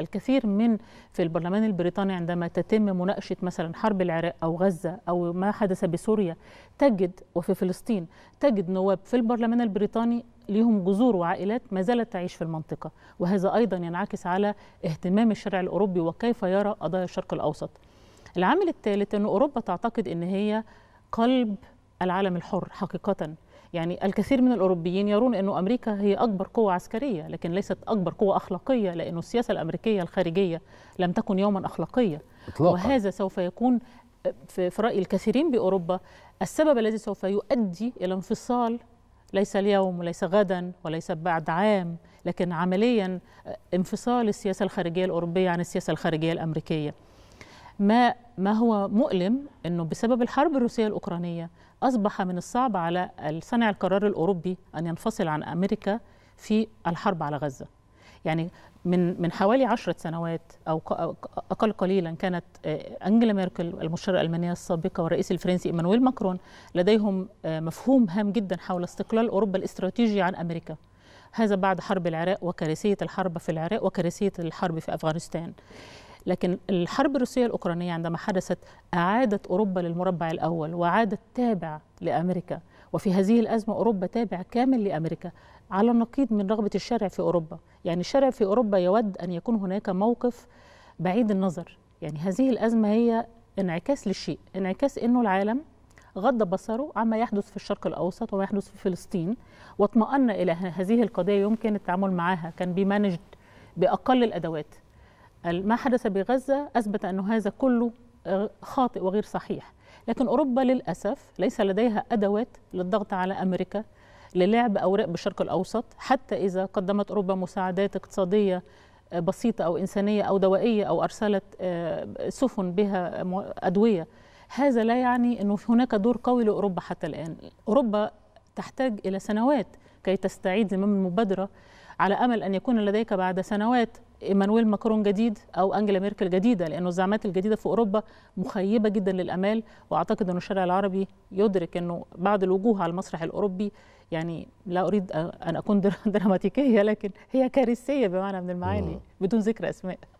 الكثير من في البرلمان البريطاني عندما تتم مناقشة مثلا حرب العراق أو غزة أو ما حدث بسوريا تجد وفي فلسطين تجد نواب في البرلمان البريطاني ليهم جذور وعائلات ما زالت تعيش في المنطقة وهذا أيضا ينعكس على اهتمام الشارع الأوروبي وكيف يرى قضايا الشرق الأوسط العامل الثالث أن أوروبا تعتقد أن هي قلب العالم الحر حقيقة يعني الكثير من الأوروبيين يرون أنه أمريكا هي أكبر قوة عسكرية لكن ليست أكبر قوة أخلاقية لأن السياسة الأمريكية الخارجية لم تكن يوما أخلاقية إطلاقا. وهذا سوف يكون في رأي الكثيرين بأوروبا السبب الذي سوف يؤدي إلى انفصال ليس اليوم وليس غدا وليس بعد عام لكن عمليا انفصال السياسة الخارجية الأوروبية عن السياسة الخارجية الأمريكية ما ما هو مؤلم انه بسبب الحرب الروسيه الاوكرانيه اصبح من الصعب على صانع القرار الاوروبي ان ينفصل عن امريكا في الحرب على غزه. يعني من من حوالي عشرة سنوات او اقل قليلا كانت انجلا ميركل المشاره الالمانيه السابقه والرئيس الفرنسي ايمانويل ماكرون لديهم مفهوم هام جدا حول استقلال اوروبا الاستراتيجي عن امريكا. هذا بعد حرب العراق وكارثيه الحرب في العراق وكارثيه الحرب في افغانستان. لكن الحرب الروسية الأوكرانية عندما حدثت أعادت أوروبا للمربع الأول وعادت تابع لأمريكا وفي هذه الأزمة أوروبا تابع كامل لأمريكا على النقيض من رغبة الشارع في أوروبا يعني الشارع في أوروبا يود أن يكون هناك موقف بعيد النظر يعني هذه الأزمة هي انعكاس للشيء انعكاس أنه العالم غض بصره عما يحدث في الشرق الأوسط وما يحدث في فلسطين واطمأن إلى هذه القضية يمكن التعامل معها كان بمانجد بأقل الأدوات ما حدث بغزة أثبت أن هذا كله آه، خاطئ وغير صحيح لكن أوروبا للأسف ليس لديها أدوات للضغط على أمريكا للعب أوراق بالشرق الأوسط حتى إذا قدمت أوروبا مساعدات اقتصادية آه، بسيطة أو إنسانية أو دوائية أو أرسلت آه، سفن بها أدوية هذا لا يعني أنه هناك دور قوي لأوروبا حتى الآن أوروبا تحتاج إلى سنوات كي تستعيد زمام المبادرة على امل ان يكون لديك بعد سنوات ايمانويل ماكرون جديد او انجلا ميركل جديده لانه الزعامات الجديده في اوروبا مخيبه جدا للامال واعتقد ان الشارع العربي يدرك انه بعض الوجوه على المسرح الاوروبي يعني لا اريد ان اكون دراماتيكيه لكن هي كارثيه بمعنى من المعاني بدون ذكر اسماء